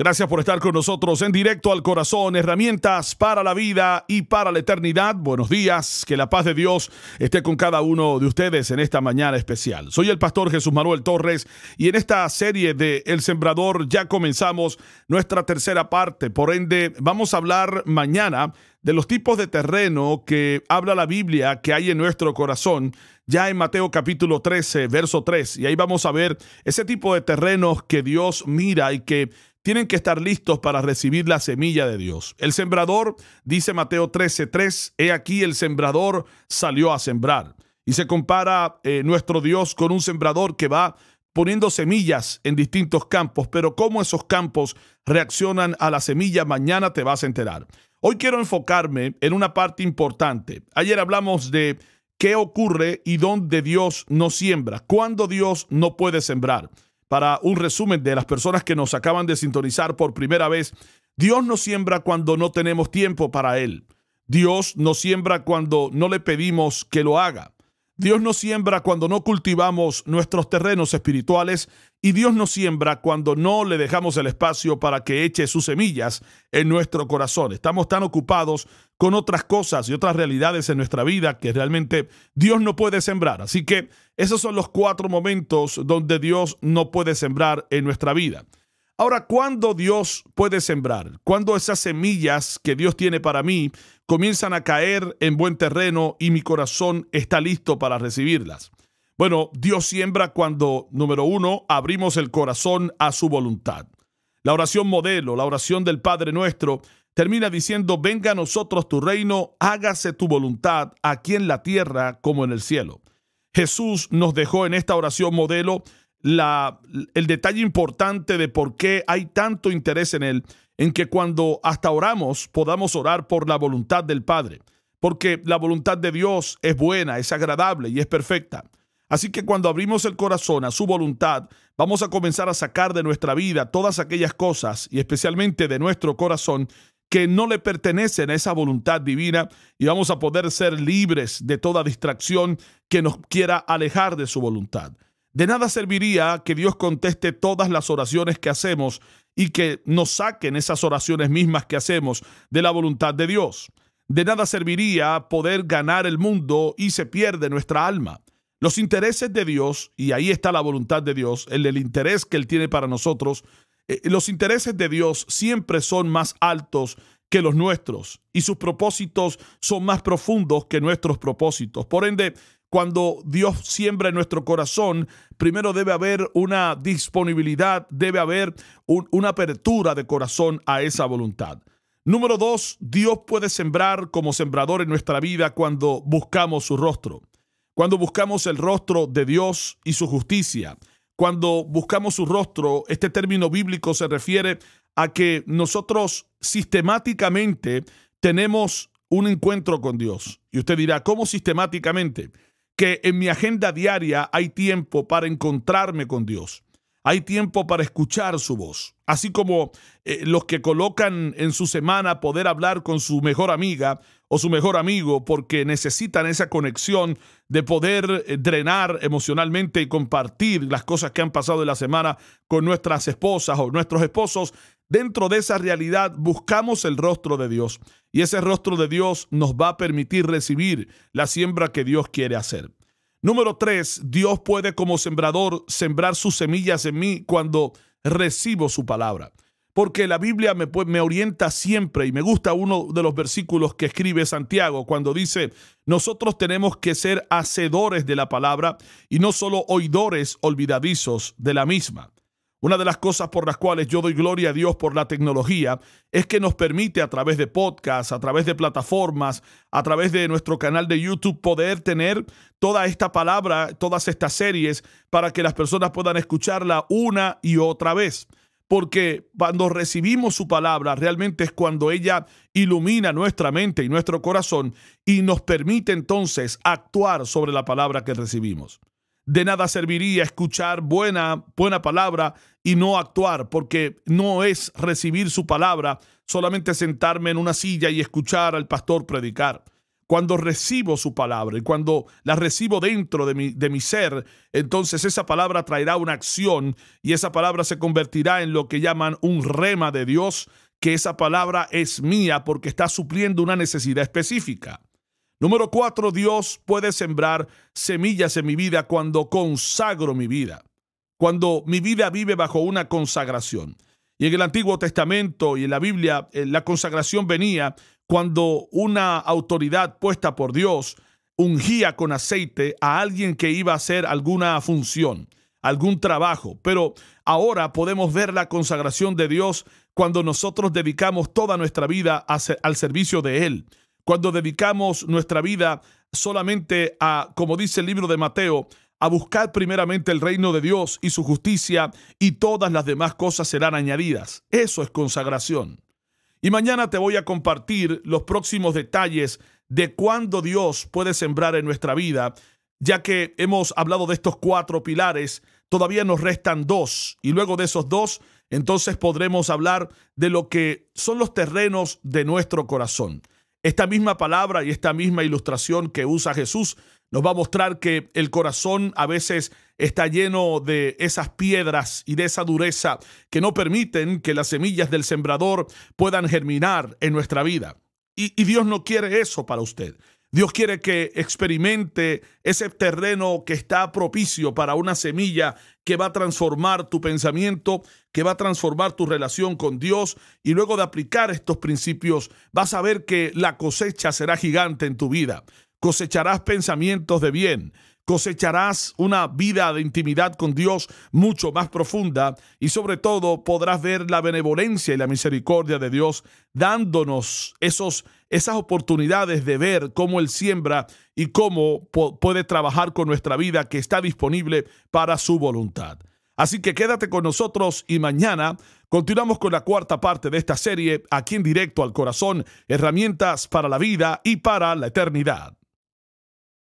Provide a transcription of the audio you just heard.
Gracias por estar con nosotros en directo al corazón, herramientas para la vida y para la eternidad. Buenos días, que la paz de Dios esté con cada uno de ustedes en esta mañana especial. Soy el pastor Jesús Manuel Torres y en esta serie de El Sembrador ya comenzamos nuestra tercera parte. Por ende, vamos a hablar mañana de los tipos de terreno que habla la Biblia que hay en nuestro corazón, ya en Mateo capítulo 13, verso 3. Y ahí vamos a ver ese tipo de terrenos que Dios mira y que tienen que estar listos para recibir la semilla de Dios. El sembrador, dice Mateo 13:3, he aquí el sembrador salió a sembrar. Y se compara eh, nuestro Dios con un sembrador que va poniendo semillas en distintos campos, pero cómo esos campos reaccionan a la semilla, mañana te vas a enterar. Hoy quiero enfocarme en una parte importante. Ayer hablamos de qué ocurre y dónde Dios no siembra, cuándo Dios no puede sembrar para un resumen de las personas que nos acaban de sintonizar por primera vez. Dios nos siembra cuando no tenemos tiempo para Él. Dios nos siembra cuando no le pedimos que lo haga. Dios nos siembra cuando no cultivamos nuestros terrenos espirituales y Dios nos siembra cuando no le dejamos el espacio para que eche sus semillas en nuestro corazón. Estamos tan ocupados con otras cosas y otras realidades en nuestra vida que realmente Dios no puede sembrar. Así que esos son los cuatro momentos donde Dios no puede sembrar en nuestra vida. Ahora, ¿cuándo Dios puede sembrar? ¿Cuándo esas semillas que Dios tiene para mí comienzan a caer en buen terreno y mi corazón está listo para recibirlas? Bueno, Dios siembra cuando, número uno, abrimos el corazón a su voluntad. La oración modelo, la oración del Padre nuestro, termina diciendo, venga a nosotros tu reino, hágase tu voluntad, aquí en la tierra como en el cielo. Jesús nos dejó en esta oración modelo el detalle importante de por qué hay tanto interés en él, en que cuando hasta oramos podamos orar por la voluntad del Padre, porque la voluntad de Dios es buena, es agradable y es perfecta. Así que cuando abrimos el corazón a su voluntad, vamos a comenzar a sacar de nuestra vida todas aquellas cosas, y especialmente de nuestro corazón, que no le pertenecen a esa voluntad divina, y vamos a poder ser libres de toda distracción que nos quiera alejar de su voluntad. De nada serviría que Dios conteste todas las oraciones que hacemos y que nos saquen esas oraciones mismas que hacemos de la voluntad de Dios. De nada serviría poder ganar el mundo y se pierde nuestra alma. Los intereses de Dios, y ahí está la voluntad de Dios, el, interés que Él tiene para nosotros, eh, los intereses de Dios siempre son más altos que los nuestros y sus propósitos son más profundos que nuestros propósitos. Por ende, cuando Dios siembra en nuestro corazón, primero debe haber una disponibilidad, debe haber una apertura de corazón a esa voluntad. Número dos, Dios puede sembrar como sembrador en nuestra vida cuando buscamos su rostro, cuando buscamos el rostro de Dios y su justicia. Cuando buscamos su rostro, este término bíblico se refiere a que nosotros sistemáticamente tenemos un encuentro con Dios. Y usted dirá, ¿cómo sistemáticamente? que en mi agenda diaria hay tiempo para encontrarme con Dios. Hay tiempo para escuchar su voz. Así como eh, los que colocan en su semana poder hablar con su mejor amiga o su mejor amigo porque necesitan esa conexión de poder eh, drenar emocionalmente y compartir las cosas que han pasado en la semana con nuestras esposas o nuestros esposos, dentro de esa realidad buscamos el rostro de Dios y ese rostro de Dios nos va a permitir recibir la siembra que Dios quiere hacer. Número tres, Dios puede como sembrador sembrar sus semillas en mí cuando recibo su palabra. Porque la Biblia me, orienta siempre y me gusta uno de los versículos que escribe Santiago cuando dice, nosotros tenemos que ser hacedores de la palabra y no solo oidores olvidadizos de la misma. Una de las cosas por las cuales yo doy gloria a Dios por la tecnología es que nos permite a través de podcasts, a través de plataformas, a través de nuestro canal de YouTube poder tener toda esta palabra, todas estas series para que las personas puedan escucharla una y otra vez. Porque cuando recibimos su palabra, realmente es cuando ella ilumina nuestra mente y nuestro corazón y nos permite entonces actuar sobre la palabra que recibimos. De nada serviría escuchar buena, buena palabra y no actuar, porque no es recibir su palabra, solamente sentarme en una silla y escuchar al pastor predicar. Cuando recibo su palabra y cuando la recibo dentro de mi, de mi ser, entonces esa palabra traerá una acción y esa palabra se convertirá en lo que llaman un rema de Dios, que esa palabra es mía porque está supliendo una necesidad específica. Número cuatro, Dios puede sembrar semillas en mi vida cuando consagro mi vida cuando mi vida vive bajo una consagración. Y en el Antiguo Testamento y en la Biblia, eh, la consagración venía cuando una autoridad puesta por Dios ungía con aceite a alguien que iba a hacer alguna función, algún trabajo. Pero ahora podemos ver la consagración de Dios cuando nosotros dedicamos toda nuestra vida al servicio de Él, cuando dedicamos nuestra vida solamente a, como dice el libro de Mateo, a buscar primeramente el reino de Dios y su justicia y todas las demás cosas serán añadidas. Eso es consagración. Y mañana te voy a compartir los próximos detalles de cuándo Dios puede sembrar en nuestra vida, ya que hemos hablado de estos cuatro pilares, todavía nos restan dos y luego de esos dos, entonces podremos hablar de lo que son los terrenos de nuestro corazón. Esta misma palabra y esta misma ilustración que usa Jesús nos va a mostrar que el corazón a veces está lleno de esas piedras y de esa dureza que no permiten que las semillas del sembrador puedan germinar en nuestra vida. Y, Dios no quiere eso para usted. Dios quiere que experimente ese terreno que está propicio para una semilla que va a transformar tu pensamiento, que va a transformar tu relación con Dios. Y luego de aplicar estos principios, vas a ver que la cosecha será gigante en tu vida cosecharás pensamientos de bien, cosecharás una vida de intimidad con Dios mucho más profunda y sobre todo podrás ver la benevolencia y la misericordia de Dios dándonos esos, esas oportunidades de ver cómo Él siembra y cómo puede trabajar con nuestra vida que está disponible para su voluntad. Así que quédate con nosotros y mañana continuamos con la cuarta parte de esta serie aquí en directo al corazón, herramientas para la vida y para la eternidad.